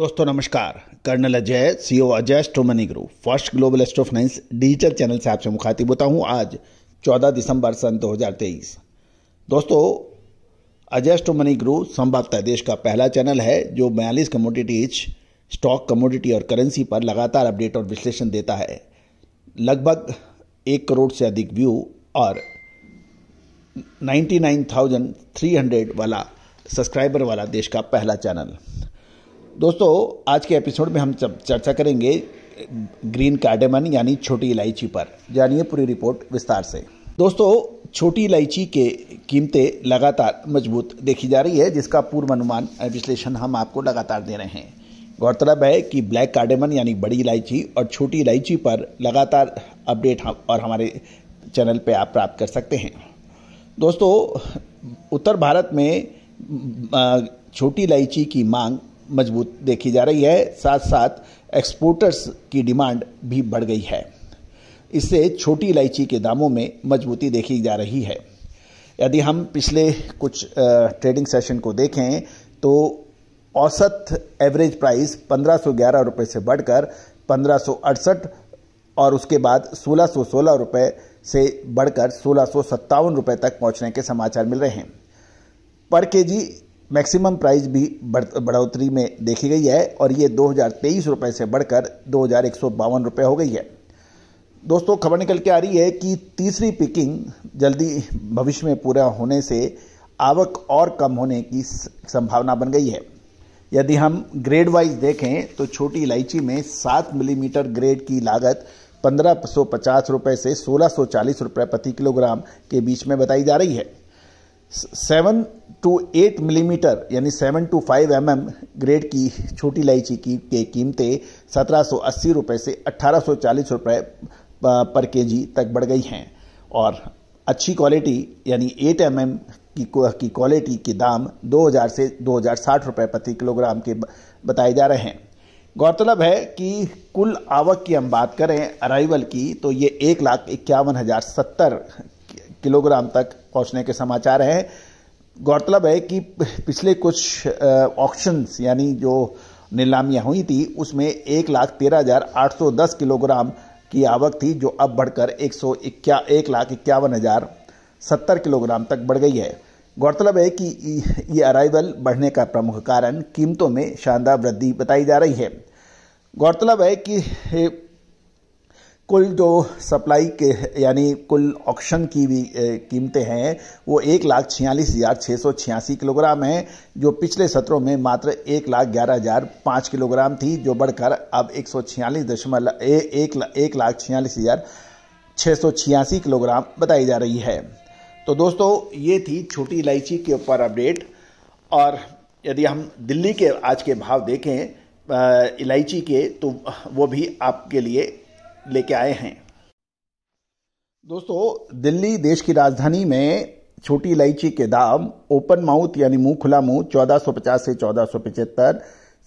दोस्तों नमस्कार colonel Ajay CO e Ajay Money Group First Global Astro Finance digital channel से आपसे मुखातिब होता हूँ आज 14 दिसंबर सन 2023 दोस्तों अजय मनी ग्रुप संभवतः देश का पहला चैनल है जो बयालीस कमोडिटीज स्टॉक कमोडिटी और करेंसी पर लगातार अपडेट और विश्लेषण देता है लगभग एक करोड़ से अधिक व्यू और नाइन्टी वाला सब्सक्राइबर वाला देश का पहला चैनल दोस्तों आज के एपिसोड में हम चर्चा करेंगे ग्रीन कार्डेमन यानी छोटी इलायची पर जानिए पूरी रिपोर्ट विस्तार से दोस्तों छोटी इलायची के कीमतें लगातार मजबूत देखी जा रही है जिसका पूर्व अनुमान विश्लेषण हम आपको लगातार दे रहे हैं गौरतलब है कि ब्लैक कार्डेमन यानी बड़ी इलायची और छोटी इलायची पर लगातार अपडेट हम और हमारे चैनल पर आप प्राप्त कर सकते हैं दोस्तों उत्तर भारत में छोटी इलायची की मांग मजबूत देखी जा रही है साथ साथ एक्सपोर्टर्स की डिमांड भी बढ़ गई है इससे छोटी इलायची के दामों में मजबूती देखी जा रही है यदि हम पिछले कुछ ट्रेडिंग सेशन को देखें तो औसत एवरेज प्राइस पंद्रह रुपए से बढ़कर पंद्रह और उसके बाद सोलह सौ सोलह रुपये से बढ़कर सोलह सौ सत्तावन रुपये तक पहुंचने के समाचार मिल रहे हैं पर के जी मैक्सिमम प्राइस भी बढ़ोतरी में देखी गई है और ये दो हज़ार से बढ़कर दो हज़ार हो गई है दोस्तों खबर निकल के आ रही है कि तीसरी पिकिंग जल्दी भविष्य में पूरा होने से आवक और कम होने की संभावना बन गई है यदि हम ग्रेड वाइज देखें तो छोटी इलायची में सात मिलीमीटर ग्रेड की लागत पंद्रह सौ पचास रुपये से सोलह सौ चालीस रुपये प्रति किलोग्राम के बीच में बताई जा रही है सेवन टू एट मिलीमीटर यानी seven two five M M grade की छोटी इलायची की के कीमतें सत्रह सौ अस्सी रुपये से अट्ठारह सौ चालीस रुपये पर के जी तक बढ़ गई हैं और अच्छी क्वालिटी यानी एट एम एम की की क्वालिटी के दाम 2000 से 2060 रुपए प्रति किलोग्राम के बताए जा रहे हैं गौरतलब है कि कुल आवक की हम बात करें अराइवल की तो ये एक लाख इक्यावन हज़ार सत्तर किलोग्राम तक पहुंचने के समाचार हैं गौरतलब है कि पिछले कुछ ऑक्शंस यानी जो नीलामियाँ हुई थी उसमें एक लाख तेरह हजार आठ सौ दस किलोग्राम की आवक थी जो अब बढ़कर एक सौ इक्या एक लाख इक्यावन हजार सत्तर किलोग्राम तक बढ़ गई है गौरतलब है कि ये अराइवल बढ़ने का प्रमुख कारण कीमतों में शानदार वृद्धि बताई जा रही है गौरतलब है कि कुल जो सप्लाई के यानी कुल ऑक्शन की भी कीमतें हैं वो एक लाख छियालीस हज़ार छः सौ छियासी किलोग्राम है जो पिछले सत्रों में मात्र एक लाख ग्यारह हज़ार पाँच किलोग्राम थी जो बढ़कर अब एक सौ छियालीस दशमलव एक, एक लाख छियालीस हज़ार छः सौ छियासी किलोग्राम बताई जा रही है तो दोस्तों ये थी छोटी इलायची के ऊपर अपडेट और यदि हम दिल्ली के आज के भाव देखें इलायची के तो वो भी आपके लिए लेके आए हैं दोस्तों दिल्ली देश की राजधानी में छोटी इलायची के दाम ओपन माउथ यानी मुंह खुला मुंह 1450 से 1475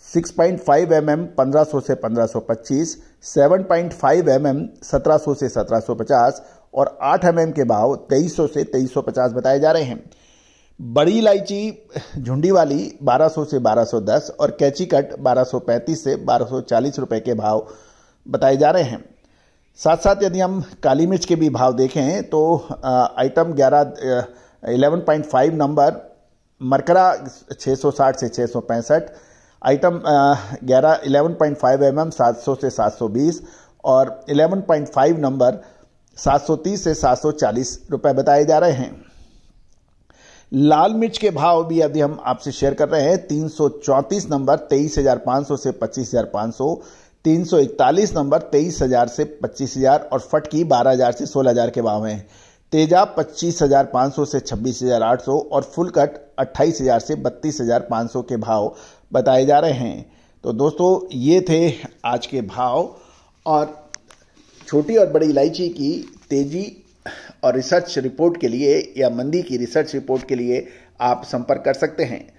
6.5 एम 1500 से पंद्रह 1525 एम mm 1700 से पचास और 8 mm के भाव 2300 से 2350 बताए जा रहे हैं बड़ी इलायची झुंडी वाली 1200 से 1210 और कैची कट 1235 से 1240 रुपए के भाव बताए जा रहे हैं साथ साथ यदि हम काली मिर्च के भी भाव देखें तो आइटम ग्यारह eleven point five number Mercara सौ साठ से छः आइटम ग्यारह eleven point five M M सात सौ से सात सौ बीस और इलेवन पॉइंट फाइव नंबर सात सौ तीस से सात सौ चालीस रुपये बताए जा रहे हैं लाल मिर्च के भाव भी यदि हम आपसे शेयर कर रहे हैं तीन सौ चौंतीस नंबर तेईस हज़ार पाँच सौ से पच्चीस हज़ार पाँच सौ 341 नंबर तेईस हज़ार से पच्चीस हज़ार और फटकी बारह हज़ार से सोलह हज़ार के भाव हैं तेजा पच्चीस हज़ार पाँच सौ से छब्बीस हज़ार आठ सौ और फुल कट अट्ठाईस हज़ार से बत्तीस हज़ार पाँच सौ के भाव बताए जा रहे हैं तो दोस्तों ये थे आज के भाव और छोटी और बड़ी इलायची की तेज़ी और रिसर्च रिपोर्ट के लिए या मंदी की रिसर्च रिपोर्ट के लिए आप संपर्क कर सकते हैं